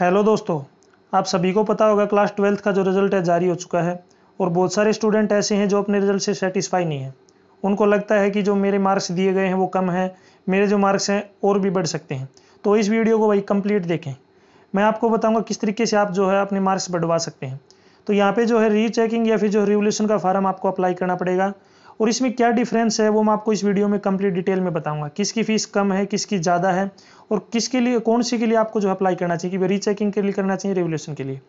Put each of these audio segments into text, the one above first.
hello दोस्तों आप सभी को पता होगा क्लास ट्वेल्थ का जो रिजल्ट है जारी हो चुका है और बहुत सारे स्टूडेंट ऐसे हैं जो अपने रिजल्ट से सेटिस्फाई नहीं है उनको लगता है कि जो मेरे मार्क्स दिए गए हैं वो कम हैं मेरे जो मार्क्स हैं और भी बढ़ सकते हैं तो इस वीडियो को भाई कंप्लीट देखें मैं आपको बताऊँगा किस तरीके से आप जो है अपने मार्क्स बढ़वा सकते हैं तो यहाँ पर जो है रीचेकिंग या फिर जो रिवोल्यूशन का फार्म आपको अप्लाई करना पड़ेगा और इसमें क्या डिफरेंस है वो मैं आपको इस वीडियो में कंप्लीट डिटेल में बताऊंगा किसकी फीस कम है किसकी ज़्यादा है और किसके लिए कौन सी के लिए आपको जो है अप्लाई करना चाहिए कि रीचेकिंग के लिए करना चाहिए रेगुलेशन के लिए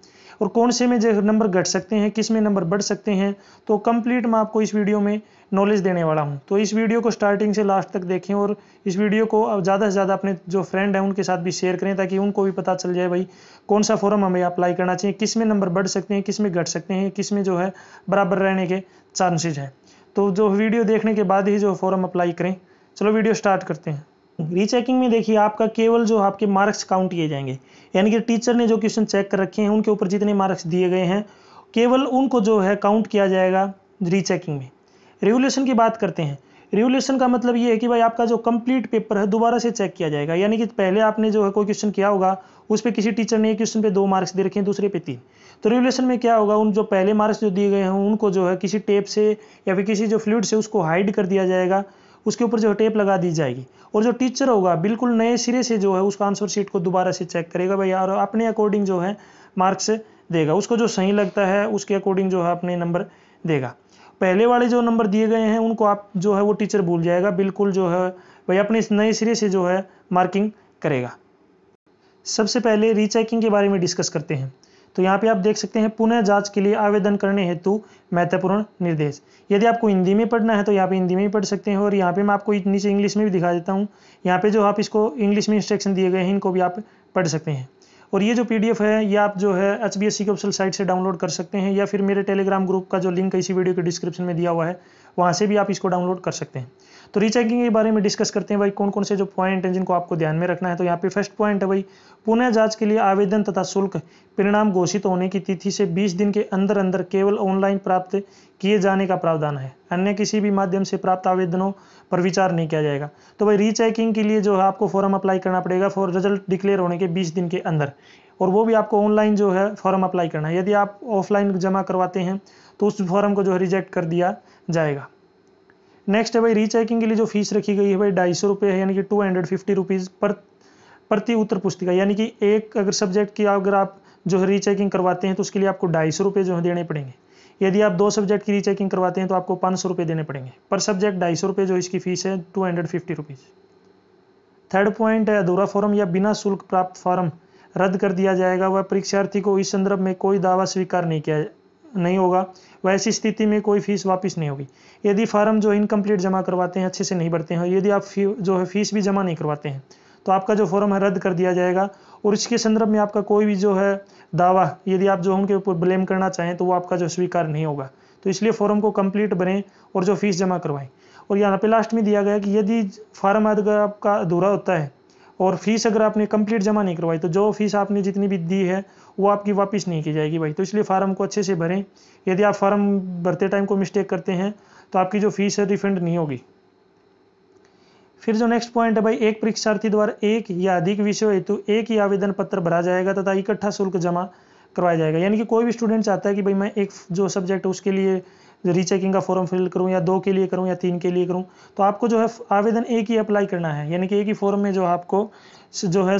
और कौन से में जो नंबर घट सकते हैं किस में नंबर बढ़ सकते हैं तो कंप्लीट मैं आपको इस वीडियो में नॉलेज देने वाला हूँ तो इस वीडियो को स्टार्टिंग से लास्ट तक देखें और इस वीडियो को अब ज़्यादा से ज़्यादा अपने जो फ्रेंड हैं उनके साथ भी शेयर करें ताकि उनको भी पता चल जाए भाई कौन सा फॉर्म हमें अप्लाई करना चाहिए किस में नंबर बढ़ सकते हैं किस में घट सकते हैं किस में जो है बराबर रहने के चांसेज हैं तो जो वीडियो देखने के बाद ही जो फॉर्म अप्लाई करें चलो वीडियो स्टार्ट करते हैं रीचेकिंग में देखिए आपका केवल जो आपके मार्क्स काउंट किए जाएंगे यानी कि टीचर ने जो क्वेश्चन चेक कर रखे हैं उनके ऊपर जितने मार्क्स दिए गए हैं केवल उनको जो है काउंट किया जाएगा रीचेकिंग में रेगुलेशन की बात करते हैं रिवोल्यूशन का मतलब ये है कि भाई आपका जो कंप्लीट पेपर है दोबारा से चेक किया जाएगा यानी कि पहले आपने जो है कोई क्वेश्चन किया होगा उस पर किसी टीचर ने क्वेश्चन पे दो मार्क्स दे रखे हैं दूसरे पे तीन तो रिवोल्यूशन में क्या होगा उन जो पहले मार्क्स जो दिए गए हैं उनको जो है किसी टेप से या फिर किसी जो फ्लूड से उसको हाइड कर दिया जाएगा उसके ऊपर जो टेप लगा दी जाएगी और जो टीचर होगा बिल्कुल नए सिरे से जो है उसका आंसर शीट को दोबारा से चेक करेगा भाई और अपने अकॉर्डिंग जो है मार्क्स देगा उसको जो सही लगता है उसके अकॉर्डिंग जो है अपने नंबर देगा पहले वाले जो नंबर दिए गए हैं उनको आप जो है वो टीचर भूल जाएगा बिल्कुल जो है वही अपने इस नए सिरे से जो है मार्किंग करेगा सबसे पहले रीचेकिंग के बारे में डिस्कस करते हैं तो यहाँ पे आप देख सकते हैं पुनः जांच के लिए आवेदन करने हेतु महत्वपूर्ण निर्देश यदि आपको हिंदी में पढ़ना है तो यहाँ पे हिंदी में भी पढ़ सकते हैं और यहाँ पे मैं आपको नीचे इंग्लिश में भी दिखा देता हूँ यहाँ पे जो आप इसको इंग्लिश में इंस्ट्रक्शन दिए गए हैं इनको भी आप पढ़ सकते हैं और ये जो पी है ये आप जो है एच बी एस सी की साइट से डाउनलोड कर सकते हैं या फिर मेरे टेलीग्राम ग्रुप का जो लिंक इसी वीडियो के डिस्क्रिप्शन में दिया हुआ है वहाँ से भी आप इसको डाउनलोड कर सकते हैं तो रीचेकिंग के बारे में डिस्कस करते हैं भाई कौन कौन से जो पॉइंट हैं जिनको आपको ध्यान में रखना है तो यहाँ पे फर्स्ट पॉइंट है भाई पुनः जांच के लिए आवेदन तथा शुल्क परिणाम घोषित होने की तिथि से 20 दिन के अंदर अंदर केवल ऑनलाइन प्राप्त किए जाने का प्रावधान है अन्य किसी भी माध्यम से प्राप्त आवेदनों पर विचार नहीं किया जाएगा तो भाई रीचेकिंग के लिए जो है आपको फॉर्म अप्लाई करना पड़ेगा फॉर रिजल्ट डिक्लेयर होने के बीस दिन के अंदर और वो भी आपको ऑनलाइन जो है फॉर्म अप्लाई करना है यदि आप ऑफलाइन जमा करवाते हैं तो उस फॉर्म को जो है रिजेक्ट कर दिया जाएगा नेक्स्ट है भाई रीचेकिंग के लिए जो फीस रखी गई है भाई ढाई सौ रुपये है यानी कि टू हंड्रेड फिफ्टी रुपीज़ पर प्रति उत्तर पुस्तिका यानी कि एक अगर सब्जेक्ट की अगर आप जो है रीचेकिंग करवाते हैं तो उसके लिए आपको ढाई सौ रुपये जो है देने पड़ेंगे यदि आप दो सब्जेक्ट की रीचेकिंग करवाते हैं तो आपको पाँच सौ रुपये देने पड़ेंगे पर सब्जेक्ट ढाई सौ रुपये जो इसकी फीस है two hundred fifty rupees third point है अधूरा फॉर्म या बिना शुल्क प्राप्त फॉर्म रद्द कर दिया जाएगा वह परीक्षार्थी को इस संदर्भ में कोई दावा स्वीकार नहीं किया नहीं होगा वैसी स्थिति में कोई फीस वापस नहीं होगी यदि फार्म जो इनकम्प्लीट जमा करवाते हैं अच्छे से नहीं भरते हैं यदि आप फी जो है फीस भी जमा नहीं करवाते हैं तो आपका जो फॉर्म है रद्द कर दिया जाएगा और इसके संदर्भ में आपका कोई भी जो है दावा यदि आप जो उनके ऊपर ब्लेम करना चाहें तो वो आपका जो स्वीकार नहीं होगा तो इसलिए फॉर्म को कंप्लीट भरें और जो फीस जमा करवाएं और यहाँ पे लास्ट में दिया गया कि यदि फार्म अगर आपका अधूरा होता है और फीस अगर आपने कंप्लीट जमा नहीं करवाई तो जो फीस आपने जितनी भी दी है वो आपकी वापस नहीं की जाएगी भाई तो इसलिए फार्म को अच्छे से भरें यदि आप फार्म भरते टाइम को मिस्टेक करते हैं तो आपकी जो फीस है रिफंड नहीं होगी फिर जो नेक्स्ट पॉइंट है भाई एक परीक्षार्थी द्वारा एक या अधिक विषय हेतु एक ही आवेदन पत्र भरा जाएगा तथा इकट्ठा शुल्क जमा करवाया जाएगा यानी कि कोई भी स्टूडेंट चाहता है कि भाई मैं एक जो सब्जेक्ट उसके लिए रीचेकिंग का फॉर्म फिल करूँ या दो के लिए करूँ या तीन के लिए करूँ तो आपको जो है आवेदन एक ही अप्लाई करना है यानी कि एक ही फॉर्म में जो आपको जो है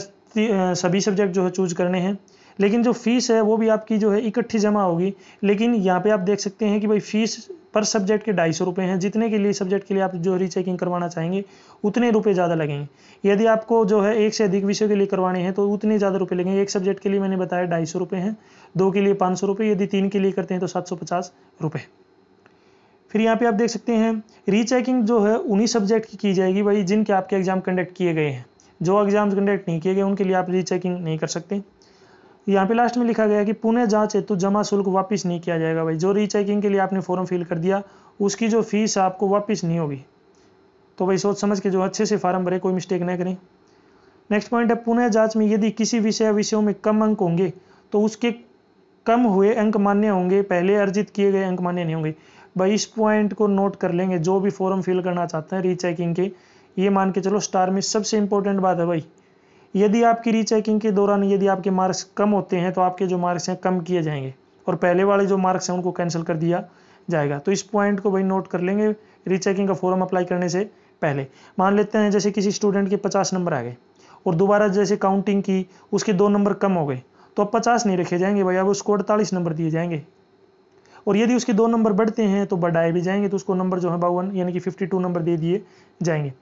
सभी सब्जेक्ट जो है चूज करने हैं लेकिन जो फीस है वो भी आपकी जो है इकट्ठी जमा होगी लेकिन यहाँ पे आप देख सकते हैं कि भाई फीस पर सब्जेक्ट के ढाई सौ हैं जितने के लिए सब्जेक्ट के लिए आप जो रीचेकिंग करवाना चाहेंगे उतने रुपये ज़्यादा लगेंगे यदि आपको जो है एक से अधिक विषय के लिए करवाने हैं तो उतने ज़्यादा रुपये लगेंगे एक सब्जेक्ट के लिए मैंने बताया ढाई सौ रुपये हैं दो के लिए पाँच सौ रुपये यदि तीन के लिए करते हैं तो सात सौ पचास रुपये फिर यहाँ पे आप देख सकते हैं रीचेकिंग जो है उन्हीं सब्जेक्ट की की जाएगी भाई जिनके आपके एग्ज़ाम कंडक्ट किए गए हैं जो एग्ज़ाम कंडक्ट नहीं किए गए उनके लिए आप रीचेकिंग नहीं कर सकते यहाँ पे लास्ट में लिखा गया कि पुणे जांच हेतु जमा शुल्क वापस नहीं किया जाएगा भाई जो रीचेकिंग के लिए आपने फॉर्म फिल कर दिया उसकी जो फीस आपको वापस नहीं होगी तो भाई सोच समझ के जो अच्छे से फार्म भरे कोई मिस्टेक ना करें नेक्स्ट पॉइंट है पुणे जाँच में यदि किसी विषय विषयों में कम अंक होंगे तो उसके कम हुए अंक मान्य होंगे पहले अर्जित किए गए अंक मान्य नहीं होंगे भाई इस पॉइंट को नोट कर लेंगे जो भी फॉर्म फिल करना चाहते हैं रीचेकिंग के ये मान के चलो स्टार में सबसे इंपॉर्टेंट बात है भाई यदि आपकी रीचेकिंग के दौरान यदि आपके मार्क्स कम होते हैं तो आपके जो मार्क्स हैं कम किए जाएंगे और पहले वाले जो मार्क्स हैं उनको कैंसिल कर दिया जाएगा तो इस पॉइंट को भाई नोट कर लेंगे रीचेकिंग का फॉर्म अप्लाई करने से पहले मान लेते हैं जैसे किसी स्टूडेंट के पचास नंबर आ गए और दोबारा जैसे काउंटिंग की उसके दो नंबर कम हो गए तो अब पचास नहीं रखे जाएंगे भाई अब उसको अड़तालीस नंबर दिए जाएंगे और यदि उसके दो नंबर बढ़ते हैं तो बढ़ाए भी जाएंगे तो उसको नंबर जो है बावन यानी कि फिफ्टी टू नंबर दे दिए जाएंगे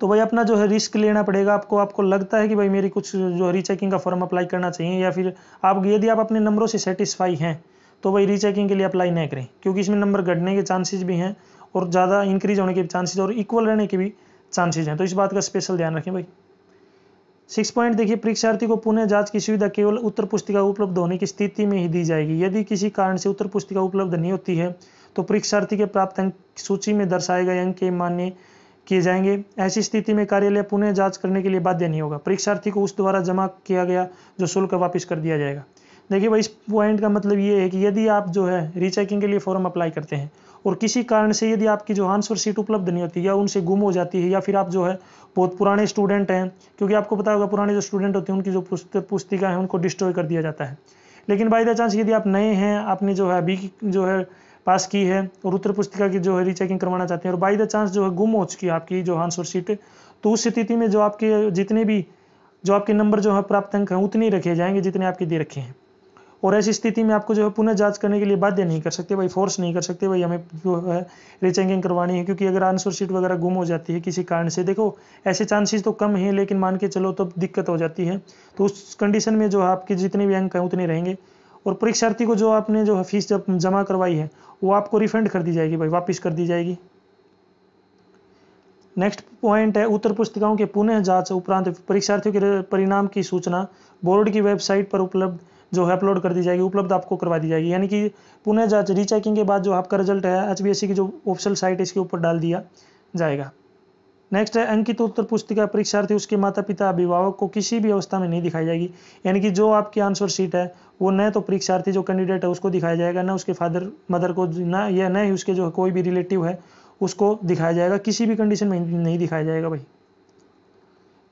तो भाई अपना जो है रिस्क लेना पड़ेगा आपको आपको लगता है कि भाई मेरी कुछ जो है रीचेकिंग का फॉर्म अप्लाई करना चाहिए या फिर आप यदि आप अपने नंबरों से सेटिस्फाई हैं तो भाई रीचेकिंग के लिए अप्लाई नहीं करें क्योंकि इसमें नंबर घटने के चांसेज भी हैं और ज़्यादा इंक्रीज होने के चांसेज और इक्वल रहने के भी चांसेज हैं तो इस बात का स्पेशल ध्यान रखें भाई सिक्स पॉइंट देखिए परीक्षार्थी को पुनः जांच की सुविधा केवल उत्तर पुस्तिका उपलब्ध होने की स्थिति में ही दी जाएगी यदि किसी कारण से उत्तर पुस्तिका उपलब्ध नहीं होती है तो परीक्षार्थी के प्राप्त अंक सूची में दर्शाए गए अंक के मान्य किए जाएंगे ऐसी स्थिति में कार्यालय पुनः जांच करने के लिए बाध्य नहीं होगा परीक्षार्थी को उस द्वारा जमा किया गया जो शुल्क वापस कर दिया जाएगा देखिए भाई इस पॉइंट का मतलब ये है कि यदि आप जो है रीचेकिंग के लिए फॉर्म अप्लाई करते हैं और किसी कारण से यदि आपकी जो आंसर सीट उपलब्ध नहीं होती या उनसे गुम हो जाती है या फिर आप जो है बहुत पुराने स्टूडेंट हैं क्योंकि आपको पता होगा पुराने जो स्टूडेंट होते हैं उनकी जो पुस्तिका है उनको डिस्ट्रॉय कर दिया जाता है लेकिन बाई द चांस यदि आप नए हैं आपने जो है अभी जो है पास की है और उत्तर पुस्तिका की जो है रीचेकिंग करवाना चाहते हैं और बाई द चांस जो है गुम हो चुकी है आपकी जो आंसर सीट तो उस स्थिति में जो आपके जितने भी जो आपके नंबर जो है प्राप्त अंक हैं उतने ही रखे जाएंगे जितने आपके दे रखे हैं और ऐसी स्थिति में आपको जो है पुनः जांच करने के लिए बाध्य नहीं कर सकते भाई फोर्स नहीं कर सकते भाई हमें जो है रिचेंगिंग करवानी है क्योंकि अगर आंसर शीट वगैरह गुम हो जाती है किसी कारण से देखो ऐसे चांसेस तो कम है लेकिन मान के चलो तो दिक्कत हो जाती है तो उस कंडीशन में जो है आपके जितने भी अंक हैं उतने रहेंगे और परीक्षार्थी को जो आपने जो है फीस जब जमा करवाई है वो आपको रिफंड कर दी जाएगी भाई वापिस कर दी जाएगी नेक्स्ट पॉइंट है उत्तर पुस्तिकाओं के पुनः जांच उपरांत परीक्षार्थियों के परिणाम की सूचना बोर्ड की वेबसाइट पर उपलब्ध जो है अपलोड कर दी जाएगी उपलब्ध आपको करवा दी जाएगी यानी कि पुनः जांच रीचेकिंग के बाद जो आपका रिजल्ट है एच की जो ऑफिशियल साइट इसके ऊपर डाल दिया जाएगा नेक्स्ट है अंकित उत्तर पुस्तिका परीक्षार्थी उसके माता पिता अभिभावक को किसी भी अवस्था में नहीं दिखाई जाएगी यानी कि जो आपकी आंसर शीट है वो न तो परीक्षार्थी जो कैंडिडेट है उसको दिखाया जाएगा ना उसके फादर मदर को ना या न ही उसके जो कोई भी रिलेटिव है उसको दिखाया जाएगा किसी भी कंडीशन में नहीं दिखाया जाएगा भाई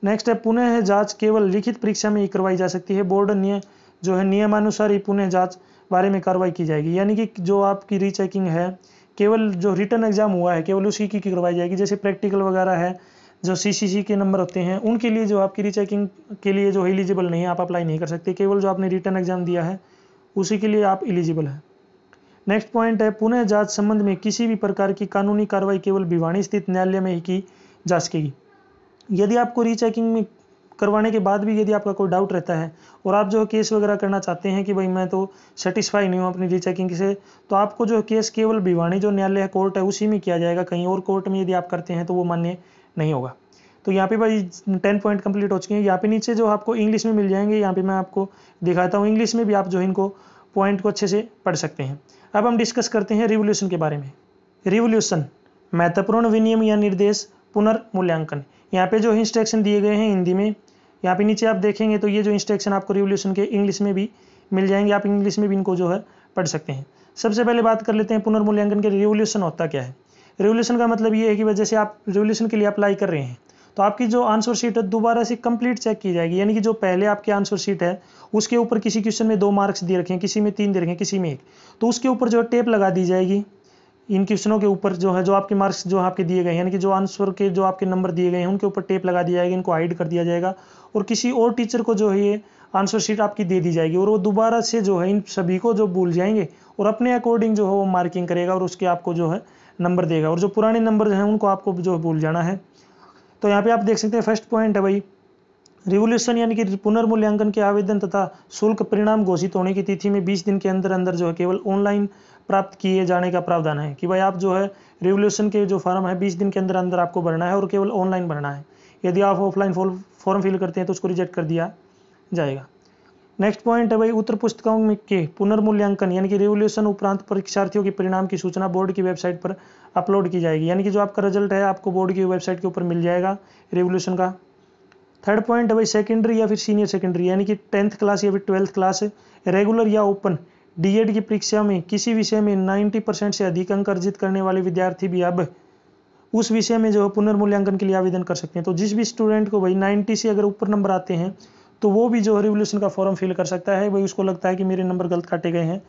नेक्स्ट है पुनः है जांच केवल लिखित परीक्षा में ही करवाई जा सकती है बोर्ड नियम जो है नियमानुसार ही पुनः जाँच बारे में कार्रवाई की जाएगी यानी कि जो आपकी रीचेकिंग है केवल जो रिटर्न एग्जाम हुआ है केवल उसी की करवाई जाएगी जैसे प्रैक्टिकल वगैरह है जो सी के नंबर होते हैं उनके लिए जो आपकी रीचेकिंग के लिए जो एलिजिबल नहीं है आप अप्लाई नहीं कर सकते केवल जो आपने रिटर्न एग्जाम दिया है उसी के लिए आप एलिजिबल हैं नेक्स्ट पॉइंट है पुनः जांच संबंध में किसी भी प्रकार की कानूनी कार्रवाई केवल भिवाणी स्थित न्यायालय में ही की जा सकेगी यदि आपको रीचेकिंग में करवाने के बाद भी यदि आपका कोई डाउट रहता है और आप जो है केस वगैरह करना चाहते हैं कि भाई मैं तो सेटिस्फाई नहीं हूँ अपनी रीचेकिंग से तो आपको जो केस केवल भिवानी जो न्यायालय कोर्ट है उसी में किया जाएगा कहीं और कोर्ट में यदि आप करते हैं तो वो मान्य नहीं होगा तो यहाँ पे भाई टेन पॉइंट कंप्लीट हो चुके हैं यहाँ पे नीचे जो आपको इंग्लिश में मिल जाएंगे यहाँ पे मैं आपको दिखाता हूँ इंग्लिश में भी आप जो इनको पॉइंट को अच्छे से पढ़ सकते हैं अब हम डिस्कस करते हैं रिवोल्यूशन के बारे में रिवोल्यूशन महत्वपूर्ण विनियम या निर्देश पुनर्मूल्यांकन यहाँ पे जो इंस्ट्रक्शन दिए गए हैं हिंदी में यहाँ पे नीचे आप देखेंगे तो ये जो इंस्ट्रक्शन आपको रिवोल्यूशन के इंग्लिश में भी मिल जाएंगे आप इंग्लिश में भी इनको जो है पढ़ सकते हैं सबसे पहले बात कर लेते हैं पुनर्मूल्यांकन के रिवोल्यूशन होता क्या है रिवोल्यूशन का मतलब ये है कि जैसे आप रिवोल्यूशन के लिए अप्लाई कर रहे हैं तो आपकी जो आंसर शीट है दोबारा से कंप्लीट चेक की जाएगी यानी कि जो पहले आपकी आंसर शीट है उसके ऊपर किसी क्वेश्चन में दो मार्क्स दे रखे हैं किसी में तीन दे रखे हैं किसी में एक तो उसके ऊपर जो टेप लगा दी जाएगी इन क्वेश्चनों के ऊपर जो है जो आपके मार्क्स जो आपके दिए गए हैं यानी कि जो आंसर के जो आपके नंबर दिए गए हैं उनके ऊपर टेप लगा दिया जाएगा इनको हाइड कर दिया जाएगा और किसी और टीचर को जो है ये आंसर शीट आपकी दे दी जाएगी और वो दोबारा से जो है इन सभी को जो भूल जाएंगे और अपने अकॉर्डिंग जो है वो मार्किंग करेगा और उसके आपको जो है नंबर देगा और जो पुराने नंबर हैं उनको आपको जो भूल जाना है तो यहाँ पे आप देख सकते हैं फर्स्ट पॉइंट है भाई रिवोल्यूशन यानी कि पुनर्मूल्यांकन के आवेदन तथा शुल्क परिणाम घोषित होने की तिथि में बीस दिन के अंदर अंदर जो है केवल ऑनलाइन प्राप्त किए जाने का प्रावधान है कि भाई आप जो है रिवोल्यूशन के जो फॉर्म है बीस दिन के अंदर अंदर आपको भरना है और केवल ऑनलाइन भरना है यदि आप ऑफलाइन फॉर्म फिल करते हैं तो उसको रिजेक्ट कर दिया जाएगा नेक्स्ट पॉइंट है भाई उत्तर पुस्तकों में के पुनर्मूल्यांकन यानी कि रेवोल्यूशन उपरांत परीक्षार्थियों के परिणाम की सूचना बोर्ड की वेबसाइट पर अपलोड की जाएगी यानी कि जो आपका रिजल्ट है आपको बोर्ड की वेबसाइट के ऊपर मिल जाएगा रेवोल्यूशन का थर्ड पॉइंट है भाई सेकेंडरी या फिर सीनियर सेकेंडरी यानी कि टेंथ क्लास या फिर ट्वेल्थ क्लास रेगुलर या ओपन डीएड की परीक्षा में किसी विषय में 90 परसेंट से अधिक अंक अर्जित करने वाले विद्यार्थी भी अब उस विषय में जो है पुनर्मूल्यांकन के लिए आवेदन कर सकते हैं तो जिस भी स्टूडेंट को भाई 90 से अगर ऊपर नंबर आते हैं तो वो भी जो रिवोल्यूशन का फॉर्म फिल कर सकता है भाई उसको लगता है कि मेरे नंबर गलत काटे गए हैं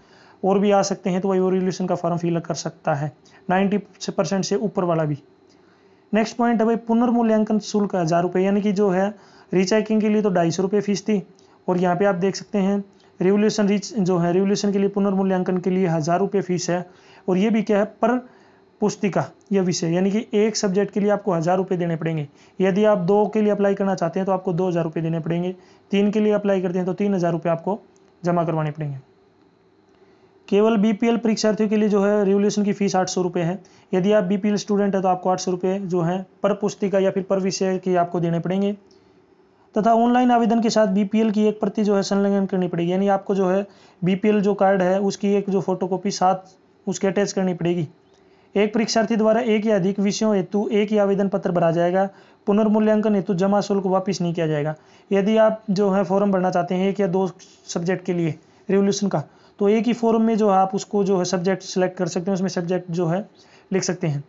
और भी आ सकते हैं तो भाई वो रिवोल्यूशन का फॉर्म फिल कर सकता है नाइन्टी से ऊपर वाला भी नेक्स्ट पॉइंट है भाई पुनर्मूल्यांकन शुल्क हज़ार रुपये यानी कि जो है रिचेकिंग के लिए तो ढाई सौ रुपये फीस थी और यहाँ पे आप देख सकते हैं रिवोल्यूशन रिच जो है रिवोल्यूशन के लिए पुनर्मूल्यांकन के लिए हज़ार रुपये फीस है और ये भी क्या है पर पुस्तिका यह विषय यानी कि एक सब्जेक्ट के लिए आपको हज़ार रुपये देने पड़ेंगे यदि आप दो के लिए अप्लाई करना चाहते हैं तो आपको दो हज़ार रुपये देने पड़ेंगे तीन के लिए अप्लाई करते हैं तो तीन हज़ार रुपये आपको जमा करवाने पड़ेंगे केवल बीपीएल परीक्षार्थियों के लिए जो है रिवोल्यूशन की फीस आठ सौ रुपये है यदि आप बीपीएल स्टूडेंट है तो आपको आठ सौ रुपये जो है पर पुस्तिका या फिर पर विषय की आपको देने पड़ेंगे तथा ऑनलाइन आवेदन के साथ बी पी एल की एक प्रति जो है संलग्न करनी पड़ेगी यानी आपको जो है बी पी एल जो कार्ड है उसकी एक जो फोटो कॉपी साथ उसके अटैच करनी पड़ेगी एक परीक्षार्थी द्वारा एक या अधिक विषयों हेतु एक ही आवेदन पत्र भरा जाएगा पुनर्मूल्यांकन हेतु जमा शुल्क वापस नहीं किया जाएगा यदि आप जो है फॉर्म भरना चाहते हैं एक या दो सब्जेक्ट के लिए रिवोल्यूशन का तो एक ही फॉर्म में जो है आप उसको जो है सब्जेक्ट सेलेक्ट कर सकते हैं उसमें सब्जेक्ट जो है लिख सकते हैं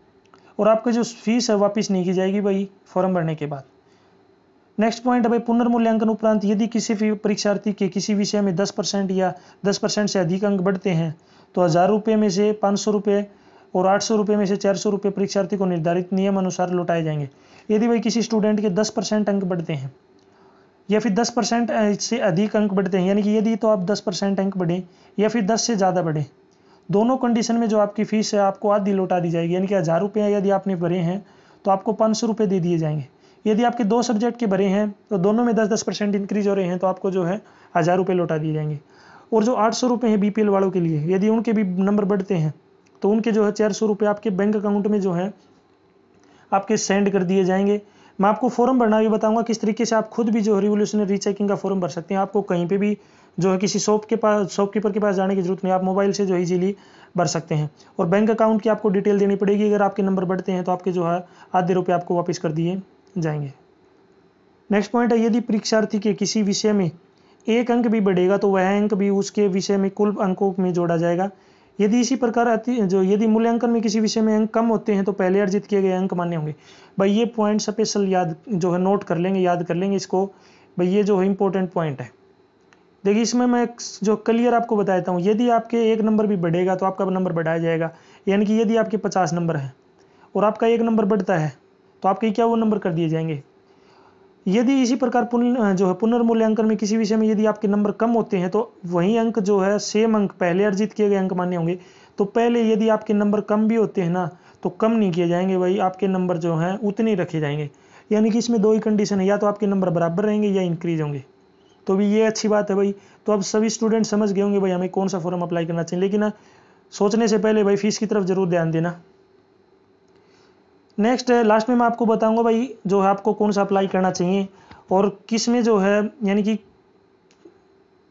और आपका जो फीस है वापस नहीं की जाएगी भाई फॉर्म भरने के बाद नेक्स्ट पॉइंट है भाई पुनर्मूल्यांकन उपरांत यदि किसी भी परीक्षार्थी के किसी विषय में 10 परसेंट या 10 परसेंट से अधिक अंक बढ़ते हैं तो हज़ार रुपये में से पाँच सौ रुपये और आठ सौ रुपये में से चार सौ रुपये परीक्षार्थी को निर्धारित नियम अनुसार लौटाए जाएंगे यदि भाई किसी स्टूडेंट के दस परसेंट अंक बढ़ते हैं या फिर 10 परसेंट से अधिक अंक बढ़ते हैं यानी कि यदि तो आप 10 परसेंट अंक बढ़ें या फिर 10 से ज़्यादा बढ़े दोनों कंडीशन में जो आपकी फ़ीस है आपको आधी लौटा दी जाएगी यानी कि हज़ार रुपये यदि आपने भरे हैं तो आपको पाँच सौ रुपये दे दिए जाएंगे यदि आपके दो सब्जेक्ट के भरे हैं तो दोनों में दस दस परसेंट इंक्रीज हो रहे हैं तो आपको जो है हज़ार रुपये लौटा दिए जाएंगे और जो आठ सौ रुपये हैं बी वालों के लिए यदि उनके भी नंबर बढ़ते हैं तो उनके जो है चार सौ रुपये आपके बैंक अकाउंट में जो है आपके सेंड कर दिए जाएंगे मैं आपको फॉर्म भरना भी बताऊंगा किस तरीके से आप खुद भी जो रिवोल्यूशनरी रीचेकिंग का फॉर्म भर सकते हैं आपको कहीं पे भी जो है किसी शॉप के पास शॉपकीपर के पास जाने की जरूरत नहीं आप मोबाइल से जो इजीली भर सकते हैं और बैंक अकाउंट की आपको डिटेल देनी पड़ेगी अगर आपके नंबर बढ़ते हैं तो आपके जो है आधे रुपये आपको वापस कर दिए जाएंगे नेक्स्ट पॉइंट है यदि परीक्षार्थी के किसी विषय में एक अंक भी बढ़ेगा तो वह अंक भी उसके विषय में कुल अंकों में जोड़ा जाएगा यदि इसी प्रकार अति जो यदि मूल्यांकन में किसी विषय में अंक कम होते हैं तो पहले अर्जित किए गए अंक मान्य होंगे भाई ये पॉइंट स्पेशल याद जो है नोट कर लेंगे याद कर लेंगे इसको भाई ये जो है इंपॉर्टेंट पॉइंट है देखिए इसमें मैं जो क्लियर आपको बताता हूँ यदि आपके एक नंबर भी बढ़ेगा तो आपका नंबर बढ़ाया जाएगा यानी कि यदि आपके पचास नंबर हैं और आपका एक नंबर बढ़ता है तो आपके क्या वो नंबर कर दिए जाएंगे यदि इसी प्रकार पुन जो है पुनर्मूल्यांकन में किसी विषय में यदि आपके नंबर कम होते हैं तो वही अंक जो है सेम अंक पहले अर्जित किए गए अंक मान्य होंगे तो पहले यदि आपके नंबर कम भी होते हैं ना तो कम नहीं किए जाएंगे वही आपके नंबर जो हैं उतने रखे जाएंगे यानी कि इसमें दो ही कंडीशन है या तो आपके नंबर बराबर रहेंगे या इंक्रीज होंगे तो भी ये अच्छी बात है भाई तो अब सभी स्टूडेंट समझ गए होंगे भाई हमें कौन सा फॉर्म अप्लाई करना चाहिए लेकिन सोचने से पहले भाई फीस की तरफ जरूर ध्यान देना नेक्स्ट लास्ट uh, में मैं आपको बताऊंगा भाई जो है आपको कौन सा अप्लाई करना चाहिए और किस में जो है यानी कि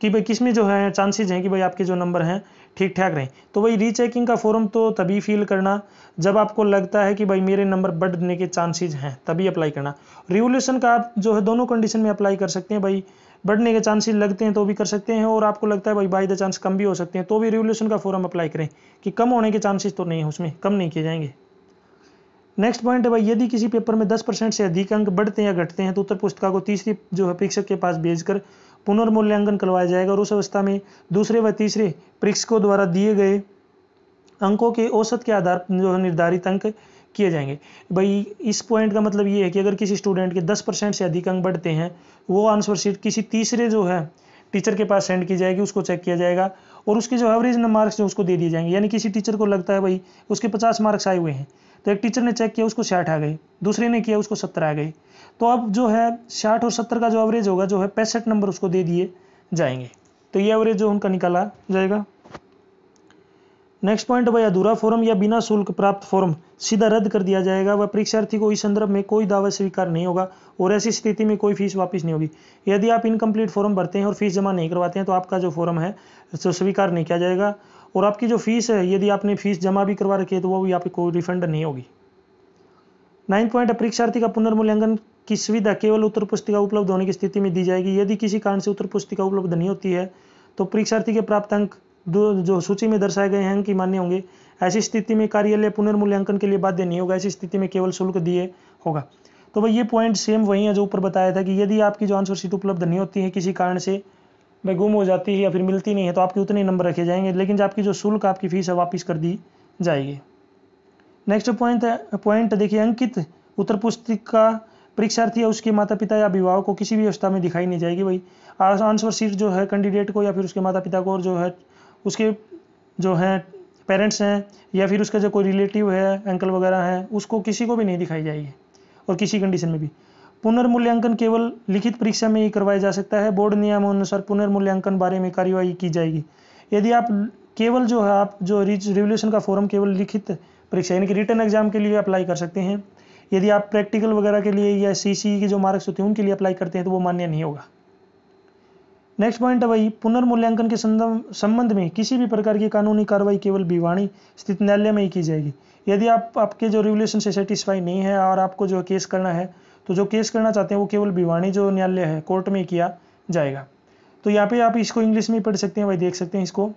कि भाई किस में जो है चांसेज हैं कि भाई आपके जो नंबर हैं ठीक ठाक रहें तो भाई रीचेकिंग का फॉर्म तो तभी फिल करना जब आपको लगता है कि भाई मेरे नंबर बढ़ने के चांसेज हैं तभी अप्लाई करना रिवोल्यूशन का आप जो है दोनों कंडीशन में अप्लाई कर सकते हैं भाई बढ़ने के चांसेज लगते हैं तो भी कर सकते हैं और आपको लगता है भाई बाई द चांस कम भी हो सकते हैं तो भी रिवोल्यूशन का फॉर्म अप्लाई करें कि कम होने के चांसेज तो नहीं है उसमें कम नहीं किए जाएंगे नेक्स्ट पॉइंट है भाई यदि किसी पेपर में 10 परसेंट से अधिक अंक बढ़ते या घटते हैं तो उत्तर पुस्तिका को तीसरी जो है परीक्षक के पास भेजकर पुनर्मूल्यांकन करवाया जाएगा और उस अवस्था में दूसरे व तीसरे परीक्षकों द्वारा दिए गए अंकों के औसत के आधार जो है निर्धारित अंक किए जाएंगे भाई इस पॉइंट का मतलब ये है कि अगर किसी स्टूडेंट के दस परसेंट से अधिक अंक बढ़ते हैं वो आंसर शीट किसी तीसरे जो है टीचर के पास सेंड की जाएगी उसको चेक किया जाएगा और उसके जो एवरेज मार्क्स जो उसको दे दिए जाएंगे यानी किसी टीचर को लगता है भाई उसके पचास मार्क्स आए हुए हैं तो एक टीचर ने चेक किया उसको साठ आ गए दूसरे ने किया उसको सत्तर आ गई तो अब जो है साठ और सत्तर का जो एवरेज होगा जो है पैंसठ नंबर उसको दे दिए जाएंगे तो ये एवरेज जो उनका निकाला जाएगा नेक्स्ट पॉइंट वह अधूरा फॉर्म या बिना शुल्क प्राप्त फॉर्म सीधा रद्द कर दिया जाएगा वह परीक्षार्थी को इस संदर्भ में कोई दावा स्वीकार नहीं होगा और ऐसी स्थिति में कोई फीस वापस नहीं होगी यदि आप इनकम्प्लीट फॉर्म भरते हैं और फीस जमा नहीं करवाते हैं तो आपका जो फॉर्म है तो स्वीकार नहीं किया जाएगा और आपकी जो फीस है यदि आपने फीस जमा भी करवा रखी है तो वो भी आपकी कोई रिफंड नहीं होगी नाइन्थ पॉइंट परीक्षार्थी का पुनर्मूल्यांकन की सुविधा केवल उत्तर पुस्तिका उपलब्ध होने की स्थिति में दी जाएगी यदि किसी कारण से उत्तर पुस्तिका उपलब्ध नहीं होती है तो परीक्षार्थी के प्राप्त अंक जो सूची में दर्शाए गए हैं कि मान्य होंगे ऐसी स्थिति में कार्यालय पुनर्मूल्यांकन के लिए बाध्य नहीं होगा ऐसी स्थिति में केवल शुल्क दिए होगा तो भाई ये पॉइंट सेम वही है जो ऊपर बताया था कि यदि आपकी जो आंसर सीट उपलब्ध नहीं होती है किसी कारण से भाई गुम हो जाती है या फिर मिलती नहीं है तो आपके उतने नंबर रखे जाएंगे लेकिन जो आपकी जो शुल्क आपकी फीस है वापिस कर दी जाएगी नेक्स्ट पॉइंट पॉइंट देखिए अंकित उत्तर पुस्तिका परीक्षार्थी या उसके माता पिता या अभिभावक को किसी भी अवस्था में दिखाई नहीं जाएगी भाई आंसर शीट जो है कैंडिडेट को या फिर उसके माता पिता को और जो है उसके जो हैं पेरेंट्स हैं या फिर उसका जो कोई रिलेटिव है अंकल वगैरह हैं उसको किसी को भी नहीं दिखाई जाएगी और किसी कंडीशन में भी पुनर्मूल्यांकन केवल लिखित परीक्षा में ही करवाया जा सकता है बोर्ड नियमों अनुसार पुनर्मूल्यांकन बारे में कार्यवाही की जाएगी यदि आप केवल जो है आप जो रिवोल्यूशन का फॉर्म केवल लिखित परीक्षा यानी कि रिटर्न एग्जाम के लिए अप्लाई कर सकते हैं यदि आप प्रैक्टिकल वगैरह के लिए या सी e के जो मार्क्स होते हैं उनके लिए अप्लाई करते हैं तो वो मान्य नहीं होगा नेक्स्ट पॉइंट है भाई पुनर्मूल्यांकन के संबंध में किसी भी प्रकार की कानूनी कार्रवाई केवल भिवाणी स्थित न्यायालय में ही की जाएगी यदि आप आपके जो रेगुलेशन से सेटिस्फाई नहीं है और आपको जो केस करना है तो जो केस करना चाहते हैं वो केवल भिवाणी जो न्यायालय है कोर्ट में किया जाएगा तो यहाँ पे आप इसको इंग्लिश में पढ़ सकते हैं भाई देख सकते हैं इसको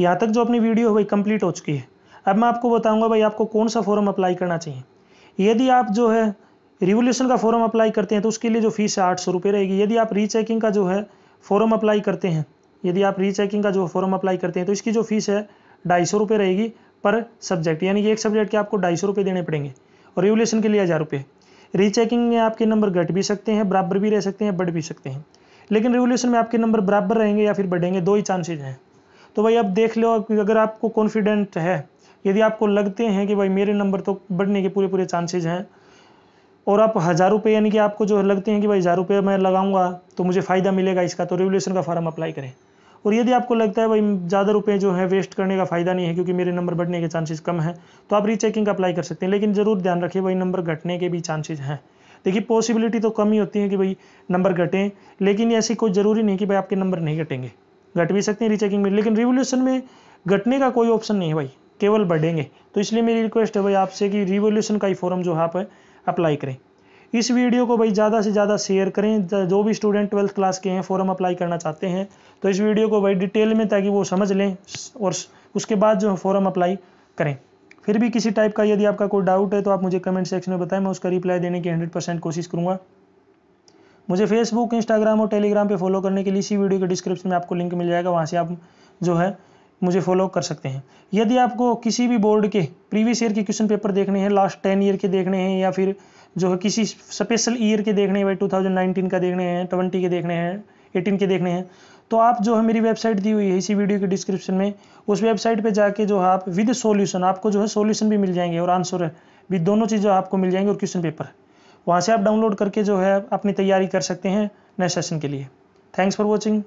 यहाँ तक जो अपनी वीडियो है भाई कंप्लीट हो चुकी है अब मैं आपको बताऊंगा भाई आपको कौन सा फॉर्म अप्लाई करना चाहिए यदि आप जो है रिवोल्यूशन का फॉर्म अप्लाई करते हैं तो उसके लिए जो फीस है आठ सौ रुपये रहेगी यदि आप रीचेकिंग का जो है फॉर्म अप्लाई करते हैं यदि आप रीचेकिंग का जो फॉर्म अप्लाई करते हैं तो इसकी जो फीस है ढाई सौ रुपये रहेगी पर सब्जेक्ट यानी कि एक सब्जेक्ट के आपको ढाई सौ रुपये देने पड़ेंगे और रेगुलेशन के लिए हज़ार रुपये रीचेकिंग में आपके नंबर घट भी सकते हैं बराबर भी रह सकते हैं बढ़ भी सकते हैं लेकिन रिवोल्यूशन में आपके नंबर बराबर रहेंगे या फिर बढ़ेंगे दो ही चांसेज हैं तो भाई आप देख लो अगर आपको कॉन्फिडेंट है यदि आपको लगते हैं कि भाई मेरे नंबर तो बढ़ने के पूरे पूरे चांसेज हैं और आप हज़ार रुपये यानी कि आपको जो लगते हैं कि भाई हज़ार रुपये मैं लगाऊंगा तो मुझे फ़ायदा मिलेगा इसका तो रेवल्यूशन का फॉर्म अप्लाई करें और यदि आपको लगता है भाई ज़्यादा रुपये जो है वेस्ट करने का फ़ायदा नहीं है क्योंकि मेरे नंबर बढ़ने के चांसेस कम हैं तो आप रीचेकिंग अप्लाई कर सकते हैं लेकिन ज़रूर ध्यान रखिए भाई नंबर घटने के भी चांसेज हैं देखिए पॉसिबिलिटी तो कम ही होती है कि भाई नंबर घटें लेकिन ऐसी कोई ज़रूरी नहीं कि भाई आपके नंबर नहीं घटेंगे घट भी सकते हैं रीचेकिंग में लेकिन रिवोल्यूशन में घटने का कोई ऑप्शन नहीं है भाई केवल बढ़ेंगे तो इसलिए मेरी रिक्वेस्ट है भाई आपसे कि रिवोल्यूशन का ही फॉर्म जो आप अप्लाई करें इस वीडियो को भाई ज़्यादा से ज़्यादा शेयर करें जो भी स्टूडेंट ट्वेल्थ क्लास के हैं फॉरम अप्लाई करना चाहते हैं तो इस वीडियो को भाई डिटेल में ताकि वो समझ लें और उसके बाद जो है फॉरम अप्लाई करें फिर भी किसी टाइप का यदि आपका कोई डाउट है तो आप मुझे कमेंट सेक्शन में बताएं मैं उसका रिप्लाई देने की हंड्रेड परसेंट कोशिश करूँगा मुझे फेसबुक इंस्टाग्राम और टेलीग्राम पे फॉलो करने के लिए इसी वीडियो के डिस्क्रिप्शन में आपको लिंक मिल जाएगा वहाँ से आप जो है मुझे फॉलो कर सकते हैं यदि आपको किसी भी बोर्ड के प्रीवियस ईयर के क्वेश्चन पेपर देखने हैं लास्ट टेन ईयर के देखने हैं या फिर जो है किसी स्पेशल ईयर के देखने हैं भाई 2019 का देखने हैं ट्वेंटी के देखने हैं एटीन के देखने हैं तो आप जो है मेरी वेबसाइट दी हुई है इसी वीडियो के डिस्क्रिप्शन में उस वेबसाइट पे जाके जो है आप विद सॉल्यूशन आपको जो है सॉल्यूशन भी मिल जाएंगे और आंसर भी दोनों चीज़ें आपको मिल जाएंगे और क्वेश्चन पेपर वहाँ से आप डाउनलोड करके जो है अपनी तैयारी कर सकते हैं नेक्स्ट सेशन के लिए थैंक्स फॉर वॉचिंग